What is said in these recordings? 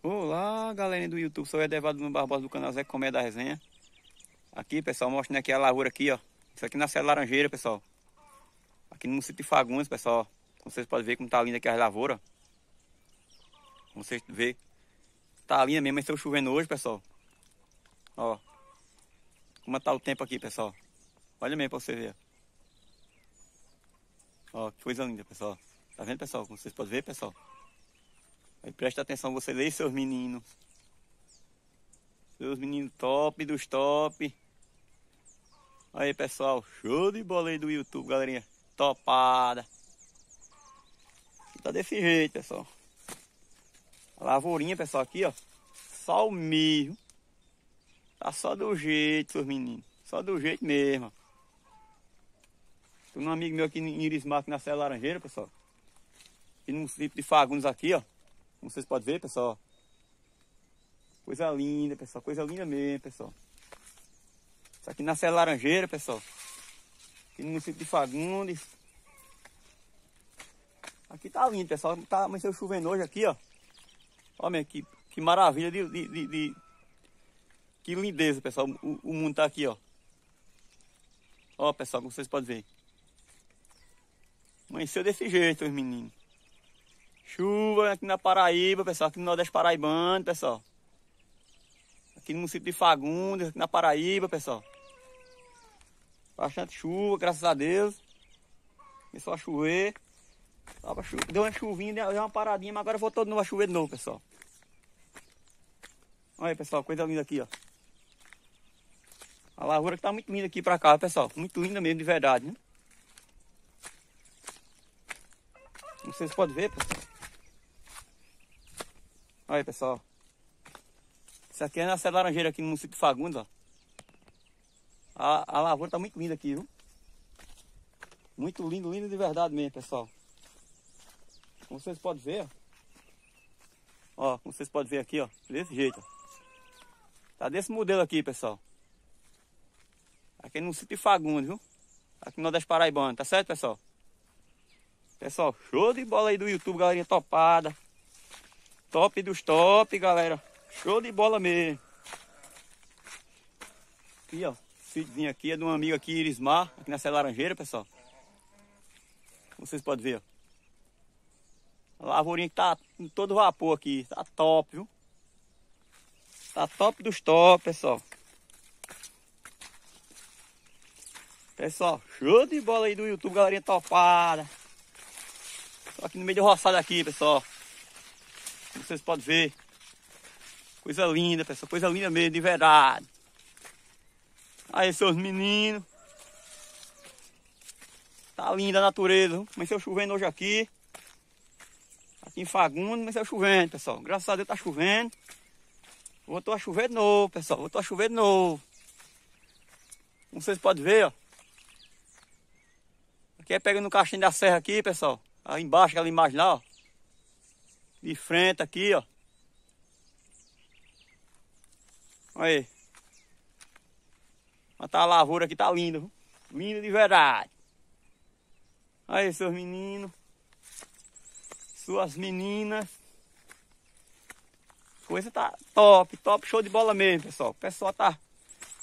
Olá galerinha do YouTube, sou Edevaldo Nuno Barbosa do canal Zé Comé da Resenha Aqui pessoal, mostrando aqui a lavoura aqui ó Isso aqui nasceu laranjeira pessoal Aqui no município de Fagundes pessoal vocês podem ver como tá linda aqui a lavoura Como vocês ver. Tá linda mesmo, mas estou tá chovendo hoje pessoal Ó Como tá o tempo aqui pessoal Olha mesmo para você ver Ó, que coisa linda pessoal Tá vendo pessoal, como vocês podem ver pessoal Aí presta atenção vocês aí, seus meninos. Seus meninos top dos top. Aí, pessoal, show de bola aí do YouTube, galerinha. Topada. tá desse jeito, pessoal. A lavourinha, pessoal, aqui, ó. Só o meio. Tá só do jeito, seus meninos. Só do jeito mesmo. Tem um amigo meu aqui em Irismar, na nasceu laranjeira, pessoal. E num município de Fagundes aqui, ó. Como vocês podem ver, pessoal. Coisa linda, pessoal. Coisa linda mesmo, pessoal. Isso aqui na a laranjeira, pessoal. Aqui no município de Fagundes. Aqui tá lindo, pessoal. Tá amanheceu chovendo hoje aqui, ó. Olha que, que maravilha de, de, de, de... Que lindeza, pessoal. O, o, mundo tá aqui, ó. Ó, pessoal, como vocês podem ver. Amanheceu desse jeito, os meninos. Chuva aqui na Paraíba, pessoal, aqui no Nordeste Paraibano, pessoal. Aqui no município de Fagundes, aqui na Paraíba, pessoal. Bastante chuva, graças a Deus. Começou a chover. Deu uma chuvinha, deu uma paradinha, mas agora voltou de novo a chover de novo, pessoal. Olha aí, pessoal, coisa linda aqui, ó. A lavoura que tá muito linda aqui pra cá, pessoal. Muito linda mesmo, de verdade, né? Vocês podem ver, pessoal. Olha aí, pessoal. Isso aqui é na Serra Laranjeira, aqui no município de Fagundes, ó. A, a lavoura tá muito linda aqui, viu? Muito lindo, lindo de verdade mesmo, pessoal. Como vocês podem ver, ó. ó como vocês podem ver aqui, ó. Desse jeito, ó. Tá desse modelo aqui, pessoal. Aqui no de Fagundes, viu? Aqui no Nordeste Paraibano, tá certo, pessoal? Pessoal, show de bola aí do YouTube, galerinha topada. Top dos top, galera. Show de bola mesmo. Aqui, ó. Feedzinho aqui é de um amigo aqui, Irismar, aqui nessa laranjeira, pessoal. Vocês podem ver, ó. A lavourinha que tá em todo vapor aqui. Tá top, viu? Tá top dos top, pessoal. Pessoal, show de bola aí do YouTube, galerinha topada. Só aqui no meio do roçado aqui, pessoal vocês podem ver. Coisa linda, pessoal. Coisa linda mesmo, de verdade. Aí, seus meninos. Tá linda a natureza. Começou chovendo hoje aqui. Aqui em Fagundo, começou chovendo, pessoal. Graças a Deus tá chovendo. Voltou a chover de novo, pessoal. Voltou a chover de novo. Como vocês podem ver, ó. Aqui é pegando o caixão da serra aqui, pessoal. Aí embaixo, aquela imagem lá, ó de frente aqui, ó. Olha aí. Mas tá a lavoura aqui tá linda, viu? Linda de verdade. Olha aí, seus meninos. Suas meninas. Coisa tá top, top, show de bola mesmo, pessoal. O pessoal tá...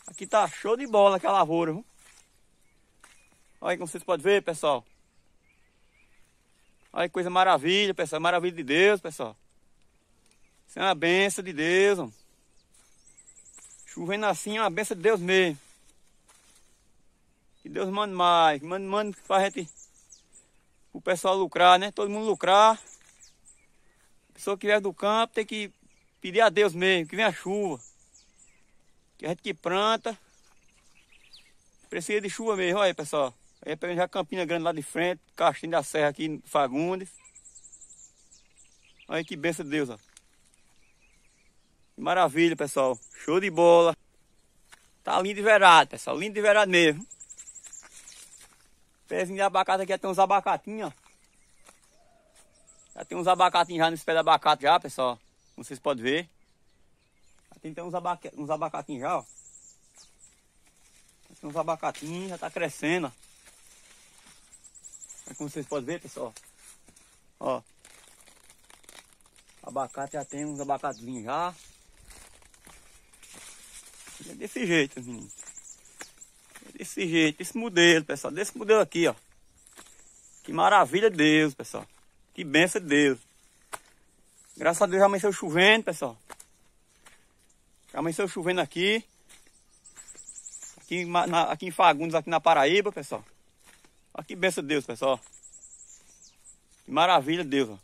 Aqui tá show de bola aquela lavoura, viu? Olha aí como vocês podem ver, pessoal. Olha que coisa maravilha, pessoal. Maravilha de Deus, pessoal. Isso é uma benção de Deus. Mano. Chovendo assim é uma benção de Deus mesmo. Que Deus manda mais. Manda, manda pra gente. O pessoal lucrar, né? Todo mundo lucrar. A pessoa que vier do campo tem que pedir a Deus mesmo, que vem a chuva. Que a gente que planta. Precisa de chuva mesmo, olha aí pessoal. Aí pegamos já Campina Grande lá de frente, Castinho da Serra aqui em Fagundes. Aí que benção de Deus, ó. maravilha, pessoal. Show de bola. Tá lindo de verado, pessoal. Lindo de verado mesmo. Pezinho de abacate aqui, já tem uns abacatinhos, ó. Já tem uns abacatinhos já nesse pé de abacate já, pessoal. Como vocês podem ver. Já tem até uns, abaca... uns abacatinhos já, ó. Já tem uns abacatinhos, já tá crescendo, ó. É como vocês podem ver, pessoal. Ó. Abacate já tem uns abacatezinhos já. é desse jeito, menino. Assim. É desse jeito, esse modelo, pessoal. Desse modelo aqui, ó. Que maravilha de Deus, pessoal. Que benção de Deus. Graças a Deus já amanheceu chovendo, pessoal. Já amanheceu chovendo aqui. Aqui, na, aqui em Fagundes, aqui na Paraíba, pessoal. Olha que benção de Deus, pessoal. Que maravilha de Deus. Ó.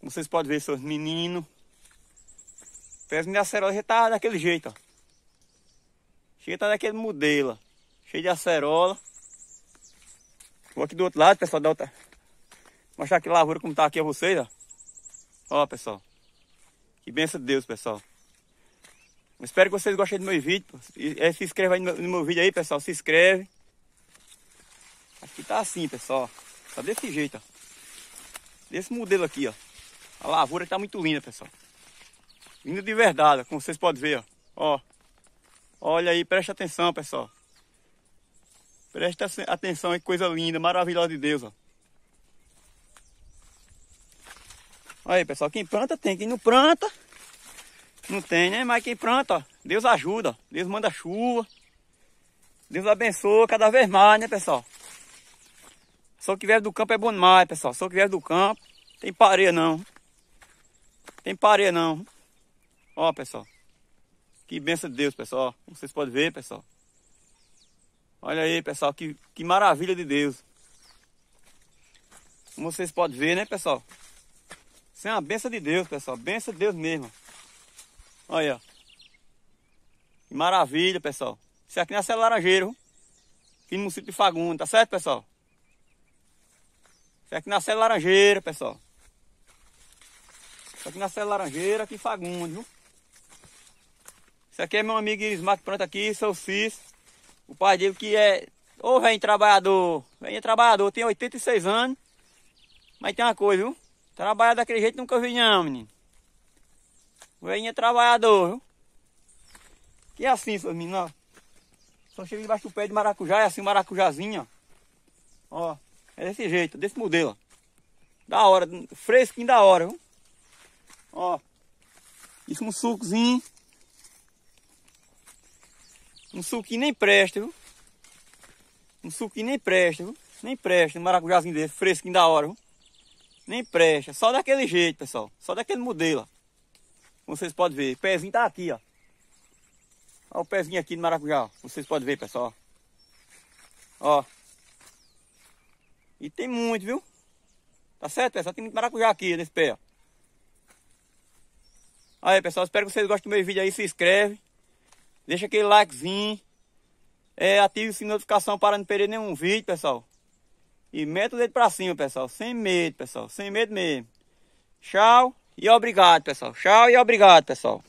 Como vocês podem ver, seus meninos. Parece que minha acerola já tá daquele jeito, ó. Chega tá daquele modelo, ó. Cheio de acerola. Vou aqui do outro lado, pessoal, da outra... Mostrar aqui a lavoura como tá aqui a vocês, ó. Ó, pessoal. Que benção de Deus, pessoal. espero que vocês gostem do meu vídeo. É, se inscreva aí no meu vídeo aí, pessoal. Se inscreve. Aqui tá assim, pessoal. Tá desse jeito, ó. Desse modelo aqui, ó. A lavoura tá muito linda, pessoal. Linda de verdade, como vocês podem ver, ó. ó. Olha aí, preste atenção, pessoal. Presta atenção aí, coisa linda, maravilhosa de Deus, ó. Olha aí, pessoal, quem planta tem, quem não planta não tem, né? Mas quem planta, ó, Deus ajuda, ó. Deus manda chuva. Deus abençoa cada vez mais, né, pessoal? Só que vier do campo é bom demais, pessoal. Só que vier do campo, tem pareia não. Tem pareia não. Ó, pessoal. Que benção de Deus, pessoal. Como vocês podem ver, pessoal. Olha aí, pessoal, que, que maravilha de Deus. Como vocês podem ver, né, pessoal? Isso é uma benção de Deus, pessoal. Benção de Deus mesmo. Olha aí, ó. Que maravilha, pessoal. Isso aqui não é laranjeiro. Aqui no município de Fagundes, tá certo, pessoal? Isso aqui nasceu laranjeira, pessoal. Isso aqui nasceu laranjeira, aqui em Fagundo, viu? Isso aqui é meu amigo Irismato, pronto aqui, seu Cis. O pai dele que é, Ô, vem trabalhador, vem trabalhador, tem 86 anos. Mas tem uma coisa, viu? Trabalhar daquele jeito nunca vi não, menino. é trabalhador, viu? Que é assim, seus meninos, ó. Só chega debaixo do pé de maracujá, é assim, maracujazinha, ó. Ó. É desse jeito, desse modelo. Da hora, fresquinho da hora, viu? Ó. Isso é um sucozinho. Um suquinho nem presta, viu? Um suquinho nem presta, viu? Nem presta, um maracujazinho desse, fresquinho da hora, viu? Nem presta, só daquele jeito, pessoal. Só daquele modelo, ó. vocês podem ver, o pezinho tá aqui, ó. Olha o pezinho aqui do maracujá, ó. vocês podem ver, pessoal. Ó. E tem muito, viu? Tá certo, pessoal? Tem muito maracujá aqui nesse pé, ó. Aí, pessoal, espero que vocês gostem do meu vídeo aí. Se inscreve. Deixa aquele likezinho. É, ative o sininho de notificação para não perder nenhum vídeo, pessoal. E meta o dedo pra cima, pessoal. Sem medo, pessoal. Sem medo mesmo. Tchau e obrigado, pessoal. Tchau e obrigado, pessoal.